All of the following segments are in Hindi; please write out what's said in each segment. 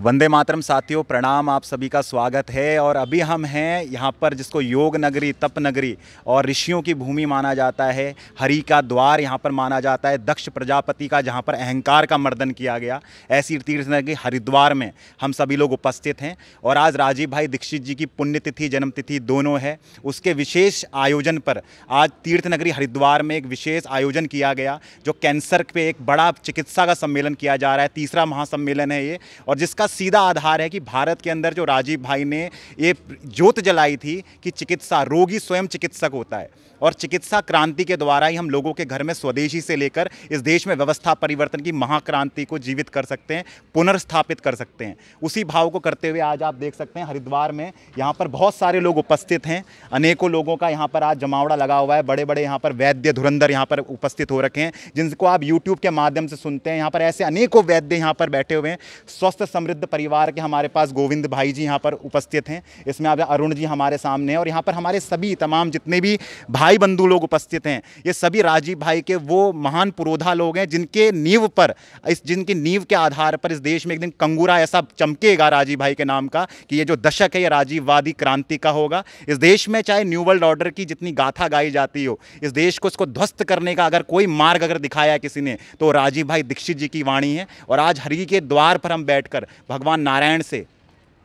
वंदे मातरम साथियों प्रणाम आप सभी का स्वागत है और अभी हम हैं यहाँ पर जिसको योग नगरी तप नगरी और ऋषियों की भूमि माना जाता है हरि का द्वार यहाँ पर माना जाता है दक्ष प्रजापति का जहाँ पर अहंकार का मर्दन किया गया ऐसी तीर्थ नगरी हरिद्वार में हम सभी लोग उपस्थित हैं और आज राजीव भाई दीक्षित जी की पुण्यतिथि जन्मतिथि दोनों है उसके विशेष आयोजन पर आज तीर्थ नगरी हरिद्वार में एक विशेष आयोजन किया गया जो कैंसर पर एक बड़ा चिकित्सा का सम्मेलन किया जा रहा है तीसरा महासम्मेलन है ये और जिसका इसका सीधा आधार है कि भारत के अंदर जो राजीव भाई ने ये जोत जलाई थी कि चिकित्सा रोगी स्वयं चिकित्सक होता है और चिकित्सा क्रांति के द्वारा ही हम लोगों के घर में स्वदेशी से लेकर इस देश में व्यवस्था परिवर्तन की महाक्रांति को जीवित कर सकते हैं पुनर्स्थापित कर सकते हैं उसी भाव को करते हुए आज आप देख सकते हैं हरिद्वार में यहाँ पर बहुत सारे लोग उपस्थित हैं अनेकों लोगों का यहाँ पर आज जमावड़ा लगा हुआ है बड़े बड़े यहाँ पर वैद्य धुरंधर यहाँ पर उपस्थित हो रखे हैं जिनको आप यूट्यूब के माध्यम से सुनते हैं यहाँ पर ऐसे अनेकों वैद्य यहाँ पर बैठे हुए हैं स्वस्थ समृद्ध समृद्ध परिवार के हमारे पास गोविंद भाई जी यहाँ पर उपस्थित हैं इसमें आप अरुण जी हमारे सामने हैं और यहाँ पर हमारे सभी तमाम जितने भी भाई बंधु लोग उपस्थित हैं ये सभी राजीव भाई के वो महान पुरोधा लोग हैं जिनके नींव पर इस जिनकी नींव के आधार पर इस देश में एक दिन कंगूरा ऐसा चमकेगा राजीव भाई के नाम का कि ये जो दशक है ये राजीववादी क्रांति का होगा इस देश में चाहे न्यू वर्ल्ड ऑर्डर की जितनी गाथा गाई जाती हो इस देश को इसको ध्वस्त करने का अगर कोई मार्ग अगर दिखाया किसी ने तो राजीव भाई दीक्षित जी की वाणी है और आज हरी के द्वार पर हम बैठकर भगवान नारायण से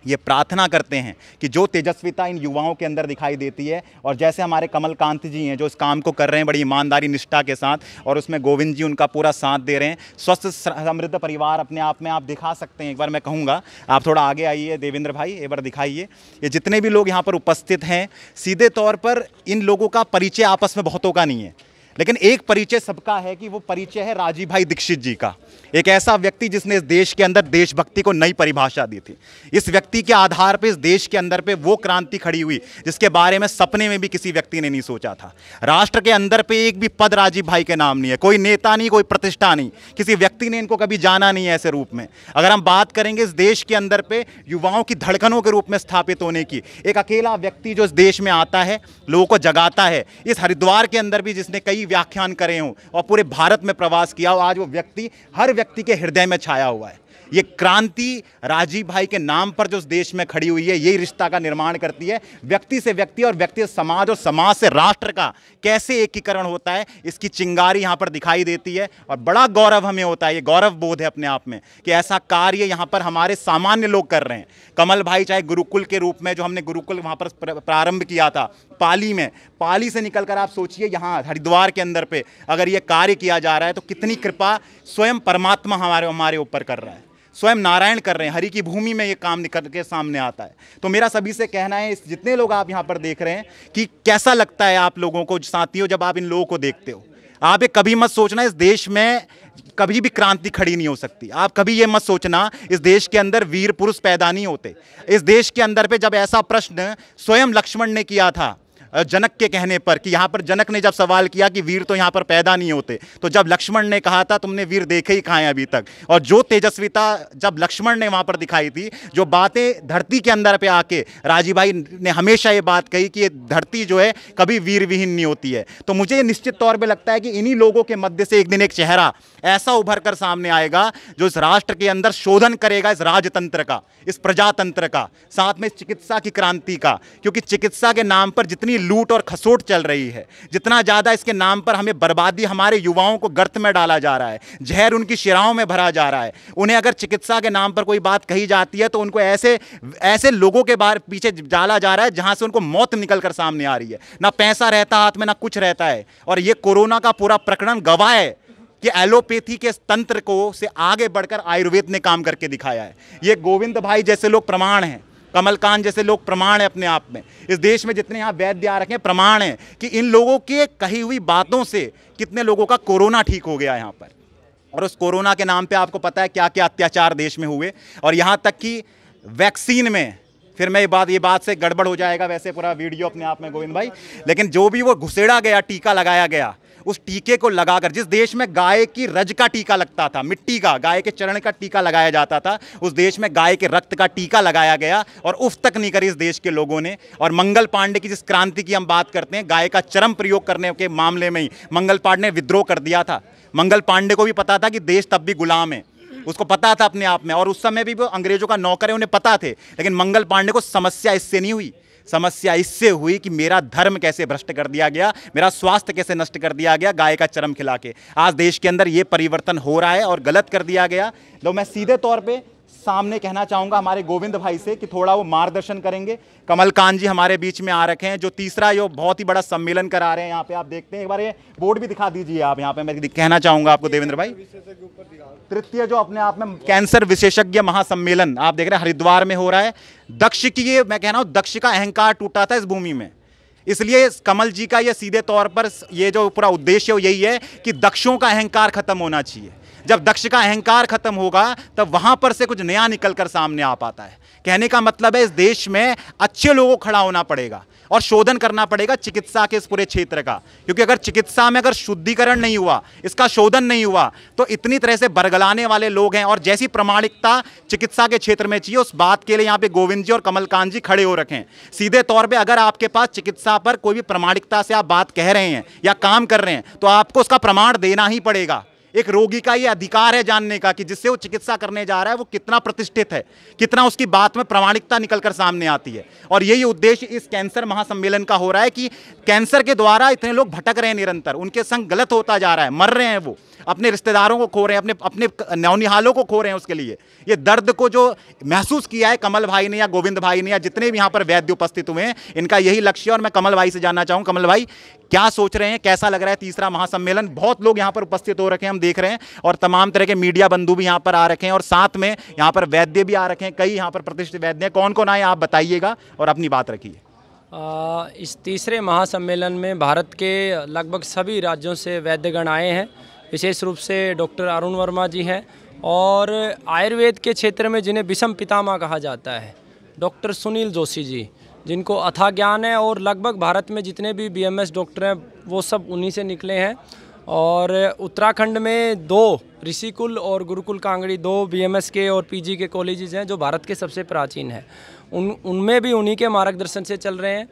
ये प्रार्थना करते हैं कि जो तेजस्विता इन युवाओं के अंदर दिखाई देती है और जैसे हमारे कमलकांत जी हैं जो इस काम को कर रहे हैं बड़ी ईमानदारी निष्ठा के साथ और उसमें गोविंद जी उनका पूरा साथ दे रहे हैं स्वस्थ समृद्ध परिवार अपने आप में आप दिखा सकते हैं एक बार मैं कहूँगा आप थोड़ा आगे आइए देवेंद्र भाई एक बार दिखाइए ये जितने भी लोग यहाँ पर उपस्थित हैं सीधे तौर पर इन लोगों का परिचय आपस में बहुतों का नहीं है लेकिन एक परिचय सबका है कि वो परिचय है राजीव भाई दीक्षित जी का एक ऐसा व्यक्ति जिसने इस देश के अंदर देशभक्ति को नई परिभाषा दी थी इस व्यक्ति के आधार पर इस देश के अंदर पे वो क्रांति खड़ी हुई जिसके बारे में सपने में भी किसी व्यक्ति ने नहीं सोचा था राष्ट्र के अंदर पे एक भी पद राजीव भाई के नाम नहीं है कोई नेता नहीं कोई प्रतिष्ठा नहीं किसी व्यक्ति ने इनको कभी जाना नहीं है ऐसे रूप में अगर हम बात करेंगे इस देश के अंदर पे युवाओं की धड़कनों के रूप में स्थापित होने की एक अकेला व्यक्ति जो इस देश में आता है लोगों को जगाता है इस हरिद्वार के अंदर भी जिसने कई भी व्याख्यान करे हों और पूरे भारत में प्रवास किया हो आज वो व्यक्ति हर व्यक्ति के हृदय में छाया हुआ है ये क्रांति राजीव भाई के नाम पर जो देश में खड़ी हुई है यही रिश्ता का निर्माण करती है व्यक्ति से व्यक्ति और व्यक्ति से समाज और समाज से राष्ट्र का कैसे एकीकरण होता है इसकी चिंगारी यहाँ पर दिखाई देती है और बड़ा गौरव हमें होता है ये गौरव बोध है अपने आप में कि ऐसा कार्य यहाँ पर हमारे सामान्य लोग कर रहे हैं कमल भाई चाहे गुरुकुल के रूप में जो हमने गुरुकुल वहाँ पर प्रारंभ किया था पाली में पाली से निकलकर आप सोचिए यहाँ हरिद्वार के अंदर पे अगर ये कार्य किया जा रहा है तो कितनी कृपा स्वयं परमात्मा हमारे हमारे ऊपर कर रहा है स्वयं नारायण कर रहे हैं हरि की भूमि में ये काम निकल के सामने आता है तो मेरा सभी से कहना है इस जितने लोग आप यहाँ पर देख रहे हैं कि कैसा लगता है आप लोगों को साथियों जब आप इन लोगों को देखते हो आप ये कभी मत सोचना इस देश में कभी भी क्रांति खड़ी नहीं हो सकती आप कभी ये मत सोचना इस देश के अंदर वीर पुरुष पैदा नहीं होते इस देश के अंदर पे जब ऐसा प्रश्न स्वयं लक्ष्मण ने किया था जनक के कहने पर कि यहाँ पर जनक ने जब सवाल किया कि वीर तो यहाँ पर पैदा नहीं होते तो जब लक्ष्मण ने कहा था तुमने वीर देखे ही कहा अभी तक और जो तेजस्विता जब लक्ष्मण ने वहाँ पर दिखाई थी जो बातें धरती के अंदर पे आके राजीव भाई ने हमेशा ये बात कही कि ये धरती जो है कभी वीर विहीन नहीं होती है तो मुझे निश्चित तौर पर लगता है कि इन्हीं लोगों के मध्य से एक दिन एक चेहरा ऐसा उभर कर सामने आएगा जो इस राष्ट्र के अंदर शोधन करेगा इस राजतंत्र का इस प्रजातंत्र का साथ में इस चिकित्सा की क्रांति का क्योंकि चिकित्सा के नाम पर जितनी लूट और खसोट चल रही है जितना ज़्यादा इसके नाम पर हमें बर्बादी हमारे युवाओं को गर्त में डाला जा रहा है जहर उनकी शिराओं में भरा जा रहा है उन्हें अगर चिकित्सा के नाम पर कोई बात कही जाती है तो उनको ऐसे ऐसे लोगों के बार पीछे डाला जा रहा है जहाँ से उनको मौत निकल कर सामने आ रही है ना पैसा रहता हाथ में ना कुछ रहता है और ये कोरोना का पूरा प्रकरण गवाह है कि एलोपैथी के तंत्र को से आगे बढ़कर आयुर्वेद ने काम करके दिखाया है ये गोविंद भाई जैसे लोग प्रमाण हैं कमलकांत जैसे लोग प्रमाण हैं अपने आप में इस देश में जितने यहाँ वैद्य आ रखे हैं प्रमाण हैं कि इन लोगों के कही हुई बातों से कितने लोगों का कोरोना ठीक हो गया यहाँ पर और उस कोरोना के नाम पे आपको पता है क्या क्या अत्याचार देश में हुए और यहाँ तक कि वैक्सीन में फिर मैं ये बात ये बात से गड़बड़ हो जाएगा वैसे पूरा वीडियो अपने आप में गोविंद भाई लेकिन जो भी वो घुसेड़ा गया टीका लगाया गया उस टीके को लगाकर जिस देश में गाय की रज का टीका लगता था मिट्टी का गाय के चरण का टीका लगाया जाता था उस देश में गाय के रक्त का टीका लगाया गया और उफ तक नहीं करी इस देश के लोगों ने और मंगल पांडे की जिस क्रांति की हम बात करते हैं गाय का चरम प्रयोग करने के मामले में ही मंगल पांडे ने विद्रोह कर दिया था मंगल पांडे को भी पता था कि देश तब भी गुलाम है उसको पता था अपने आप में और उस समय भी वो अंग्रेजों का नौकर है उन्हें पता थे लेकिन मंगल पांडे को समस्या इससे नहीं हुई समस्या इससे हुई कि मेरा धर्म कैसे भ्रष्ट कर दिया गया मेरा स्वास्थ्य कैसे नष्ट कर दिया गया गाय का चरम खिला के आज देश के अंदर ये परिवर्तन हो रहा है और गलत कर दिया गया तो मैं सीधे तौर पर सामने कहना चाहूँगा हमारे गोविंद भाई से कि थोड़ा वो मार्गदर्शन करेंगे कमल कांत जी हमारे बीच में आ रखे हैं जो तीसरा ये बहुत ही बड़ा सम्मेलन करा रहे हैं यहाँ पे आप देखते हैं एक बार ये बोर्ड भी दिखा दीजिए आप यहाँ पे मैं कहना चाहूँगा आपको देवेंद्र भाई तृतीय जो अपने आप में कैंसर विशेषज्ञ महासम्मेलन आप देख रहे हैं हरिद्वार में हो रहा है दक्ष की मैं कहना हूँ दक्ष का अहंकार टूटा था इस भूमि में इसलिए कमल जी का यह सीधे तौर पर ये जो पूरा उद्देश्य यही है कि दक्षों का अहंकार खत्म होना चाहिए जब दक्ष का अहंकार खत्म होगा तब वहाँ पर से कुछ नया निकल कर सामने आ पाता है कहने का मतलब है इस देश में अच्छे लोगों को खड़ा होना पड़ेगा और शोधन करना पड़ेगा चिकित्सा के इस पूरे क्षेत्र का क्योंकि अगर चिकित्सा में अगर शुद्धिकरण नहीं हुआ इसका शोधन नहीं हुआ तो इतनी तरह से बरगलाने वाले लोग हैं और जैसी प्रमाणिकता चिकित्सा के क्षेत्र में चाहिए उस बात के लिए यहाँ पे गोविंद जी और कमलकांत जी खड़े हो रखें सीधे तौर पर अगर आपके पास चिकित्सा पर कोई भी प्रमाणिकता से आप बात कह रहे हैं या काम कर रहे हैं तो आपको उसका प्रमाण देना ही पड़ेगा एक रोगी का ये अधिकार है जानने का कि जिससे वो चिकित्सा करने जा रहा है वो कितना प्रतिष्ठित है कितना उसकी बात में प्रामाणिकता निकल कर सामने आती है और यही उद्देश्य इस कैंसर महासम्मेलन का हो रहा है कि कैंसर के द्वारा इतने लोग भटक रहे हैं निरंतर उनके संग गलत होता जा रहा है मर रहे हैं वो अपने रिश्तेदारों को खो रहे हैं अपने अपने नौनिहालों को खो रहे हैं उसके लिए ये दर्द को जो महसूस किया है कमल भाई ने या गोविंद भाई ने या जितने भी यहाँ पर वैद्य उपस्थित हुए हैं इनका यही लक्ष्य और मैं कमल भाई से जानना चाहूँ कमल भाई क्या सोच रहे हैं कैसा लग रहा है तीसरा महासम्मेलन बहुत लोग यहाँ पर उपस्थित हो रखे हैं हम देख रहे हैं और तमाम तरह के मीडिया बंधु भी यहाँ पर आ रखे हैं और साथ में यहाँ पर वैद्य भी आ रखे हैं कई यहाँ पर प्रतिष्ठित वैद्य हैं कौन कौन आए आप बताइएगा और अपनी बात रखिए इस तीसरे महासम्मेलन में भारत के लगभग सभी राज्यों से वैद्यगण आए हैं विशेष रूप से डॉक्टर अरुण वर्मा जी हैं और आयुर्वेद के क्षेत्र में जिन्हें विषम पितामह कहा जाता है डॉक्टर सुनील जोशी जी जिनको अथा ज्ञान है और लगभग भारत में जितने भी बीएमएस डॉक्टर हैं वो सब उन्हीं से निकले हैं और उत्तराखंड में दो ऋषिकुल और गुरुकुल कांगड़ी दो बीएमएस के और पीजी के कॉलेजेस हैं जो भारत के सबसे प्राचीन हैं उन उनमें भी उन्हीं के मार्गदर्शन से चल रहे हैं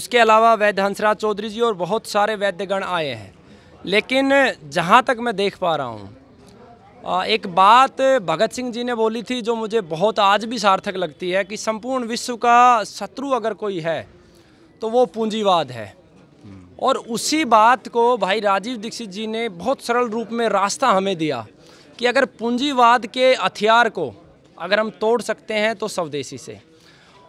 उसके अलावा वैद्य हंसराज चौधरी जी और बहुत सारे वैद्यगण आए हैं लेकिन जहाँ तक मैं देख पा रहा हूँ एक बात भगत सिंह जी ने बोली थी जो मुझे बहुत आज भी सार्थक लगती है कि संपूर्ण विश्व का शत्रु अगर कोई है तो वो पूंजीवाद है और उसी बात को भाई राजीव दीक्षित जी ने बहुत सरल रूप में रास्ता हमें दिया कि अगर पूंजीवाद के हथियार को अगर हम तोड़ सकते हैं तो स्वदेशी से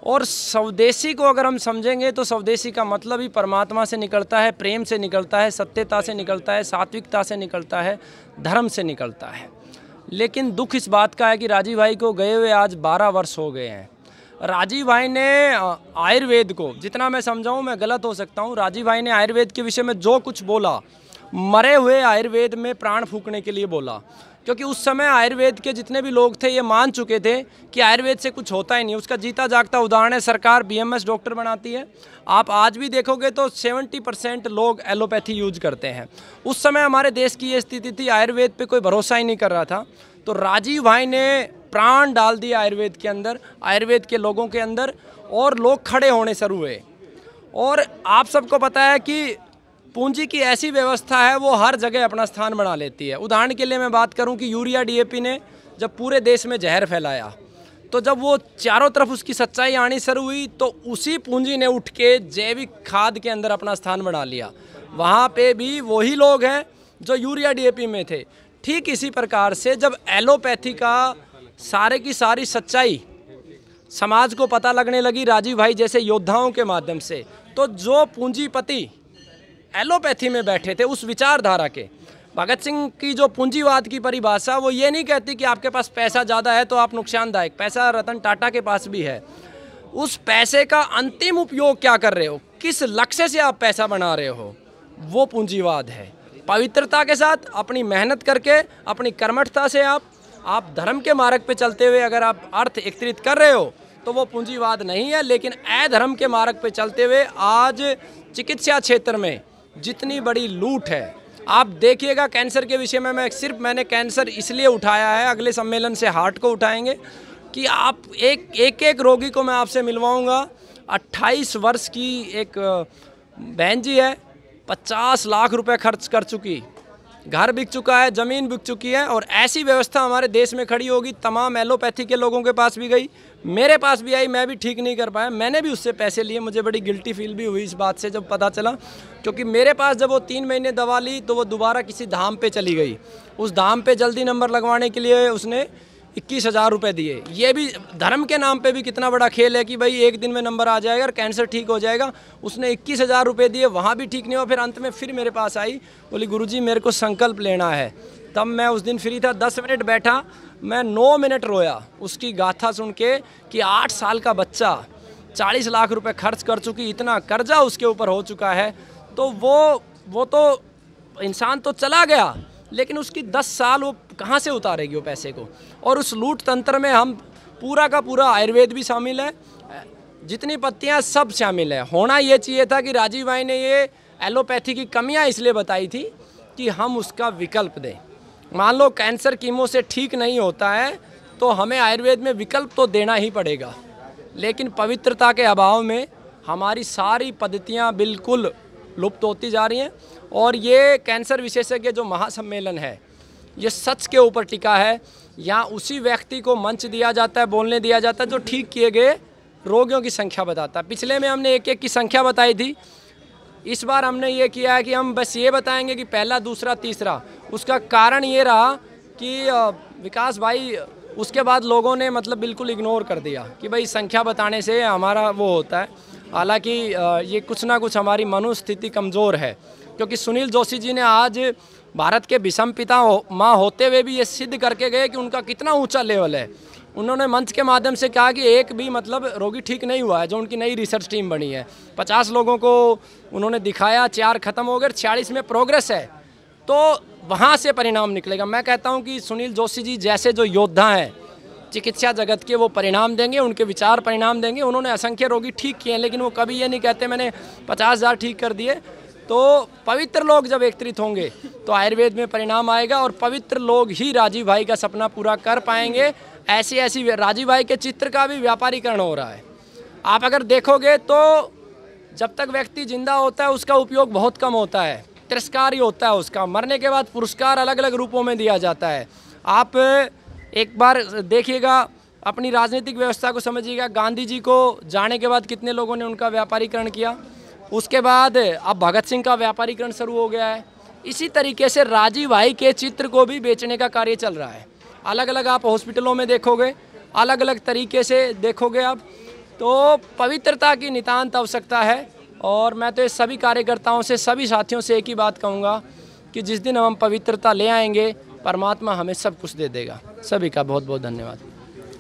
और स्वदेशी को अगर हम समझेंगे तो स्वदेशी का मतलब ही परमात्मा से निकलता है प्रेम से निकलता है सत्यता से निकलता है सात्विकता से निकलता है धर्म से निकलता है लेकिन दुख इस बात का है कि राजीव भाई को गए हुए आज 12 वर्ष हो गए हैं राजीव भाई ने आयुर्वेद को जितना मैं समझाऊँ मैं गलत हो सकता हूँ राजीव भाई ने आयुर्वेद के विषय में जो कुछ बोला मरे हुए आयुर्वेद में प्राण फूकने के लिए बोला क्योंकि उस समय आयुर्वेद के जितने भी लोग थे ये मान चुके थे कि आयुर्वेद से कुछ होता ही नहीं उसका जीता जागता उदाहरण है सरकार बीएमएस डॉक्टर बनाती है आप आज भी देखोगे तो 70 परसेंट लोग एलोपैथी यूज करते हैं उस समय हमारे देश की ये स्थिति थी आयुर्वेद पे कोई भरोसा ही नहीं कर रहा था तो राजीव भाई ने प्राण डाल दिया आयुर्वेद के अंदर आयुर्वेद के लोगों के अंदर और लोग खड़े होने शुरू हुए और आप सबको पता है कि पूंजी की ऐसी व्यवस्था है वो हर जगह अपना स्थान बना लेती है उदाहरण के लिए मैं बात करूं कि यूरिया डीएपी ने जब पूरे देश में जहर फैलाया तो जब वो चारों तरफ उसकी सच्चाई आनी शुरू हुई तो उसी पूंजी ने उठ के जैविक खाद के अंदर अपना स्थान बना लिया वहाँ पे भी वही लोग हैं जो यूरिया डी में थे ठीक इसी प्रकार से जब एलोपैथी का सारे की सारी सच्चाई समाज को पता लगने लगी राजीव भाई जैसे योद्धाओं के माध्यम से तो जो पूंजीपति एलोपैथी में बैठे थे उस विचारधारा के भगत सिंह की जो पूंजीवाद की परिभाषा वो ये नहीं कहती कि आपके पास पैसा ज़्यादा है तो आप नुकसानदायक पैसा रतन टाटा के पास भी है उस पैसे का अंतिम उपयोग क्या कर रहे हो किस लक्ष्य से आप पैसा बना रहे हो वो पूंजीवाद है पवित्रता के साथ अपनी मेहनत करके अपनी कर्मठता से आप आप धर्म के मार्ग पे चलते हुए अगर आप अर्थ एकत्रित कर रहे हो तो वो पूंजीवाद नहीं है लेकिन अधर्म के मार्ग पे चलते हुए आज चिकित्सा क्षेत्र में जितनी बड़ी लूट है आप देखिएगा कैंसर के विषय में मैं सिर्फ मैंने कैंसर इसलिए उठाया है अगले सम्मेलन से हार्ट को उठाएंगे कि आप एक एक एक रोगी को मैं आपसे मिलवाऊंगा 28 वर्ष की एक बहन जी है 50 लाख रुपए खर्च कर चुकी घर बिक चुका है ज़मीन बिक चुकी है और ऐसी व्यवस्था हमारे देश में खड़ी होगी तमाम एलोपैथी के लोगों के पास भी गई मेरे पास भी आई मैं भी ठीक नहीं कर पाया मैंने भी उससे पैसे लिए मुझे बड़ी गिल्टी फील भी हुई इस बात से जब पता चला क्योंकि मेरे पास जब वो तीन महीने दवा ली तो वो दोबारा किसी धाम पे चली गई उस धाम पे जल्दी नंबर लगवाने के लिए उसने इक्कीस हज़ार रुपये दिए ये भी धर्म के नाम पे भी कितना बड़ा खेल है कि भाई एक दिन में नंबर आ जाएगा और कैंसर ठीक हो जाएगा उसने इक्कीस हज़ार रुपये दिए वहाँ भी ठीक नहीं हुआ फिर अंत में फिर मेरे पास आई बोली गुरुजी मेरे को संकल्प लेना है तब मैं उस दिन फ्री था दस मिनट बैठा मैं नौ मिनट रोया उसकी गाथा सुन के कि आठ साल का बच्चा चालीस लाख रुपए खर्च कर चुकी इतना कर्जा उसके ऊपर हो चुका है तो वो वो तो इंसान तो चला गया लेकिन उसकी दस साल वो कहाँ से उतारेगी वो पैसे को और उस लूट तंत्र में हम पूरा का पूरा आयुर्वेद भी शामिल है जितनी पत्तियाँ सब शामिल है होना ये चाहिए था कि राजीव भाई ने ये एलोपैथी की कमियाँ इसलिए बताई थी कि हम उसका विकल्प दें मान लो कैंसर कीमो से ठीक नहीं होता है तो हमें आयुर्वेद में विकल्प तो देना ही पड़ेगा लेकिन पवित्रता के अभाव में हमारी सारी पद्धतियाँ बिल्कुल लुप्त होती जा रही हैं और ये कैंसर विशेषज्ञ जो महासम्मेलन है ये सच के ऊपर टिका है यहाँ उसी व्यक्ति को मंच दिया जाता है बोलने दिया जाता है जो ठीक किए गए रोगियों की संख्या बताता है पिछले में हमने एक एक की संख्या बताई थी इस बार हमने ये किया है कि हम बस ये बताएंगे कि पहला दूसरा तीसरा उसका कारण ये रहा कि विकास भाई उसके बाद लोगों ने मतलब बिल्कुल इग्नोर कर दिया कि भाई संख्या बताने से हमारा वो होता है हालांकि ये कुछ ना कुछ हमारी मनुस्थिति कमज़ोर है क्योंकि सुनील जोशी जी ने आज भारत के विषम पिता हो, माँ होते हुए भी ये सिद्ध करके गए कि उनका कितना ऊंचा लेवल है उन्होंने मंच के माध्यम से कहा कि एक भी मतलब रोगी ठीक नहीं हुआ है जो उनकी नई रिसर्च टीम बनी है पचास लोगों को उन्होंने दिखाया चार खत्म हो गए छियालीस में प्रोग्रेस है तो वहाँ से परिणाम निकलेगा मैं कहता हूँ कि सुनील जोशी जी जैसे जो योद्धा हैं चिकित्सा जगत के वो परिणाम देंगे उनके विचार परिणाम देंगे उन्होंने असंख्य रोगी ठीक किए हैं लेकिन वो कभी ये नहीं कहते मैंने पचास हज़ार ठीक कर दिए तो पवित्र लोग जब एकत्रित होंगे तो आयुर्वेद में परिणाम आएगा और पवित्र लोग ही राजीव भाई का सपना पूरा कर पाएंगे ऐसी ऐसी राजीव भाई के चित्र का भी व्यापारीकरण हो रहा है आप अगर देखोगे तो जब तक व्यक्ति जिंदा होता है उसका उपयोग बहुत कम होता है तिरस्कार ही होता है उसका मरने के बाद पुरस्कार अलग अलग रूपों में दिया जाता है आप एक बार देखिएगा अपनी राजनीतिक व्यवस्था को समझिएगा गांधी जी को जाने के बाद कितने लोगों ने उनका व्यापारीकरण किया उसके बाद अब भगत सिंह का व्यापारीकरण शुरू हो गया है इसी तरीके से राजीव भाई के चित्र को भी बेचने का कार्य चल रहा है अलग अलग आप हॉस्पिटलों में देखोगे अलग अलग तरीके से देखोगे आप तो पवित्रता की नितान्त आवश्यकता है और मैं तो सभी कार्यकर्ताओं से सभी साथियों से एक ही बात कहूँगा कि जिस दिन हम पवित्रता ले आएंगे परमात्मा हमें सब कुछ दे देगा सभी का बहुत बहुत धन्यवाद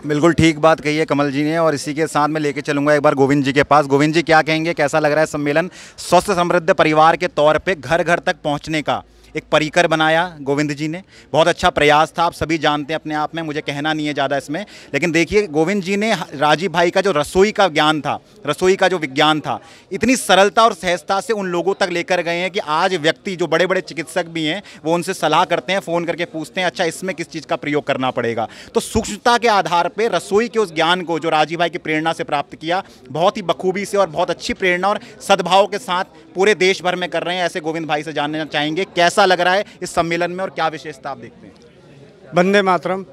बिल्कुल ठीक बात कही है कमल जी ने और इसी के साथ मैं लेके चलूंगा एक बार गोविंद जी के पास गोविंद जी क्या कहेंगे कैसा लग रहा है सम्मेलन स्वस्थ समृद्ध परिवार के तौर पे घर घर तक पहुंचने का एक परिकर बनाया गोविंद जी ने बहुत अच्छा प्रयास था आप सभी जानते हैं अपने आप में मुझे कहना नहीं है ज़्यादा इसमें लेकिन देखिए गोविंद जी ने राजीव भाई का जो रसोई का ज्ञान था रसोई का जो विज्ञान था इतनी सरलता और सहजता से उन लोगों तक लेकर गए हैं कि आज व्यक्ति जो बड़े बड़े चिकित्सक भी हैं वो उनसे सलाह करते हैं फ़ोन करके पूछते हैं अच्छा इसमें किस चीज़ का प्रयोग करना पड़ेगा तो सूक्ष्मता के आधार पर रसोई के उस ज्ञान को जो राजीव भाई की प्रेरणा से प्राप्त किया बहुत ही बखूबी से और बहुत अच्छी प्रेरणा और सद्भाव के साथ पूरे देश भर में कर रहे हैं ऐसे गोविंद भाई से जानना चाहेंगे कैसा कैसा लग रहा है इस सम्मेलन में और क्या विशेषता आप देखते हैं बंदे मातरम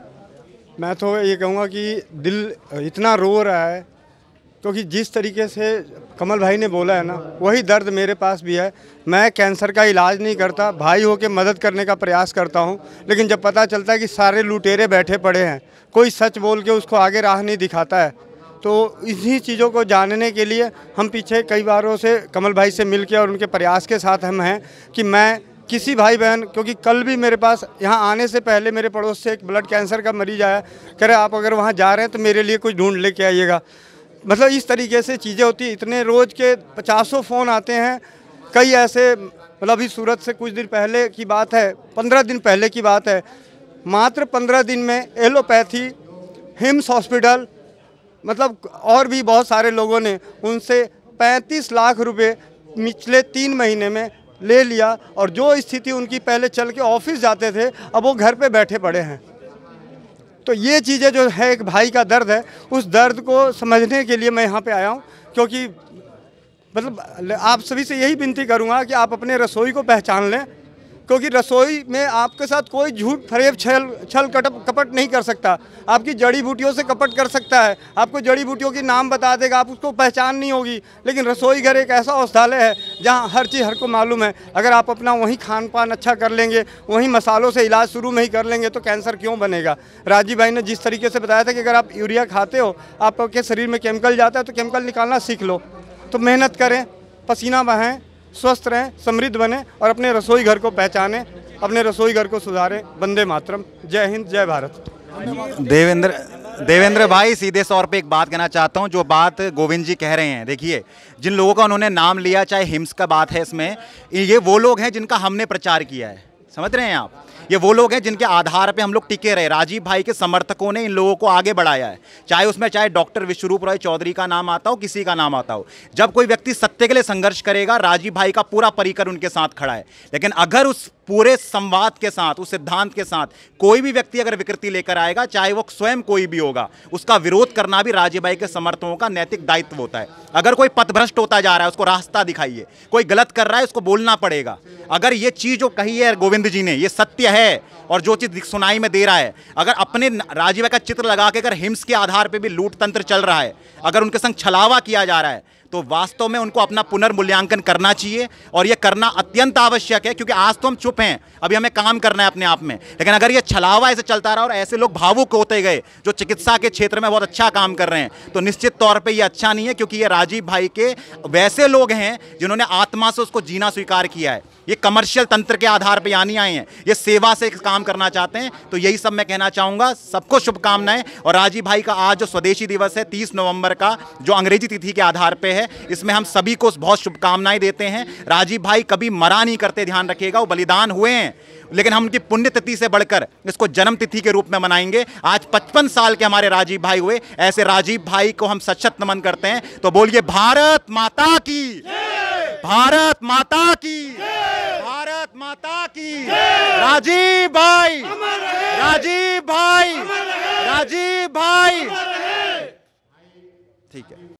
मैं तो ये कहूँगा कि दिल इतना रो रहा है क्योंकि जिस तरीके से कमल भाई ने बोला है ना वही दर्द मेरे पास भी है मैं कैंसर का इलाज नहीं करता भाई हो के मदद करने का प्रयास करता हूँ लेकिन जब पता चलता है कि सारे लुटेरे बैठे पड़े हैं कोई सच बोल के उसको आगे राह नहीं दिखाता है तो इन्हीं चीज़ों को जानने के लिए हम पीछे कई बारों से कमल भाई से मिल और उनके प्रयास के साथ हम हैं कि मैं किसी भाई बहन क्योंकि कल भी मेरे पास यहाँ आने से पहले मेरे पड़ोस से एक ब्लड कैंसर का मरीज आया कह रहे आप अगर वहाँ जा रहे हैं तो मेरे लिए कुछ ढूंढ लेके आइएगा मतलब इस तरीके से चीज़ें होती इतने रोज़ के पचासों फ़ोन आते हैं कई ऐसे मतलब अभी सूरत से कुछ दिन पहले की बात है पंद्रह दिन पहले की बात है मात्र पंद्रह दिन में एलोपैथी हिम्स हॉस्पिटल मतलब और भी बहुत सारे लोगों ने उनसे पैंतीस लाख रुपये पिछले तीन महीने में ले लिया और जो स्थिति उनकी पहले चल के ऑफिस जाते थे अब वो घर पे बैठे पड़े हैं तो ये चीज़ें जो है एक भाई का दर्द है उस दर्द को समझने के लिए मैं यहाँ पे आया हूँ क्योंकि मतलब आप सभी से यही विनती करूँगा कि आप अपने रसोई को पहचान लें क्योंकि रसोई में आपके साथ कोई झूठ फरेब छल छल कटप कपट नहीं कर सकता आपकी जड़ी बूटियों से कपट कर सकता है आपको जड़ी बूटियों के नाम बता देगा आप उसको पहचान नहीं होगी लेकिन रसोई घर एक ऐसा औषधालय है जहाँ हर चीज़ हर को मालूम है अगर आप अपना वहीं खान पान अच्छा कर लेंगे वहीं मसालों से इलाज शुरू में ही कर लेंगे तो कैंसर क्यों बनेगा राजीव भाई ने जिस तरीके से बताया था कि अगर आप यूरिया खाते हो आपके शरीर में केमिकल जाता है तो केमिकल निकालना सीख लो तो मेहनत करें पसीना बहें स्वस्थ रहें समृद्ध बने और अपने रसोई घर को पहचानें अपने रसोई घर को सुधारें बंदे मातरम जय हिंद जय भारत देवेंद्र देवेंद्र भाई सीधे तौर पे एक बात कहना चाहता हूँ जो बात गोविंद जी कह रहे हैं देखिए जिन लोगों का उन्होंने नाम लिया चाहे हिम्स का बात है इसमें ये वो लोग हैं जिनका हमने प्रचार किया है समझ रहे हैं आप ये वो लोग हैं जिनके आधार पे हम लोग टिके रहे राजीव भाई के समर्थकों ने इन लोगों को आगे बढ़ाया है चाहे उसमें चाहे डॉक्टर विश्वरूप रॉय चौधरी का नाम आता हो किसी का नाम आता हो जब कोई व्यक्ति सत्य के लिए संघर्ष करेगा राजीव भाई का पूरा परिकर उनके साथ खड़ा है लेकिन अगर उस पूरे संवाद के साथ उस सिद्धांत के साथ कोई भी व्यक्ति अगर विकृति लेकर आएगा चाहे वो स्वयं कोई भी होगा उसका विरोध करना भी राजीव भाई के समर्थकों का नैतिक दायित्व होता है अगर कोई पथभ्रष्ट होता जा रहा है उसको रास्ता दिखाइए कोई गलत कर रहा है उसको बोलना पड़ेगा अगर ये चीज़ जो कही है गोविंद जी ने ये सत्य दृश्य है और जो चीज़ सुनाई में दे रहा है अगर अपने राजीव का चित्र लगा के अगर हिम्स के आधार पर भी लूट तंत्र चल रहा है अगर उनके संग छलावा किया जा रहा है तो वास्तव में उनको अपना पुनर्मूल्यांकन करना चाहिए और यह करना अत्यंत आवश्यक है क्योंकि आज तो हम चुप हैं अभी हमें काम करना है अपने आप में लेकिन अगर ये छलावा ऐसे चलता रहा और ऐसे लोग भावुक होते गए जो चिकित्सा के क्षेत्र में बहुत अच्छा काम कर रहे हैं तो निश्चित तौर पर यह अच्छा नहीं है क्योंकि ये राजीव भाई के वैसे लोग हैं जिन्होंने आत्मा से उसको जीना स्वीकार किया है ये कमर्शियल तंत्र के आधार पर यानी आए हैं ये सेवा से काम करना चाहते हैं तो यही सब मैं कहना चाहूँगा सबको शुभकामनाएं और राजीव भाई का आज जो स्वदेशी दिवस है तीस नवंबर का जो अंग्रेजी तिथि के आधार पर है इसमें हम सभी को बहुत शुभकामनाएं देते हैं राजीव भाई कभी मरा नहीं करते ध्यान रखिएगा वो बलिदान हुए हैं लेकिन हम उनकी पुण्यतिथि से बढ़कर इसको जन्म तिथि के रूप में मनाएंगे आज 55 साल के हमारे राजीव भाई हुए ऐसे राजीव भाई को हम सशक्त नमन करते हैं तो बोलिए भारत माता की भारत माता की भारत माता की राजीव भाई राजीव भाई राजीव भाई ठीक है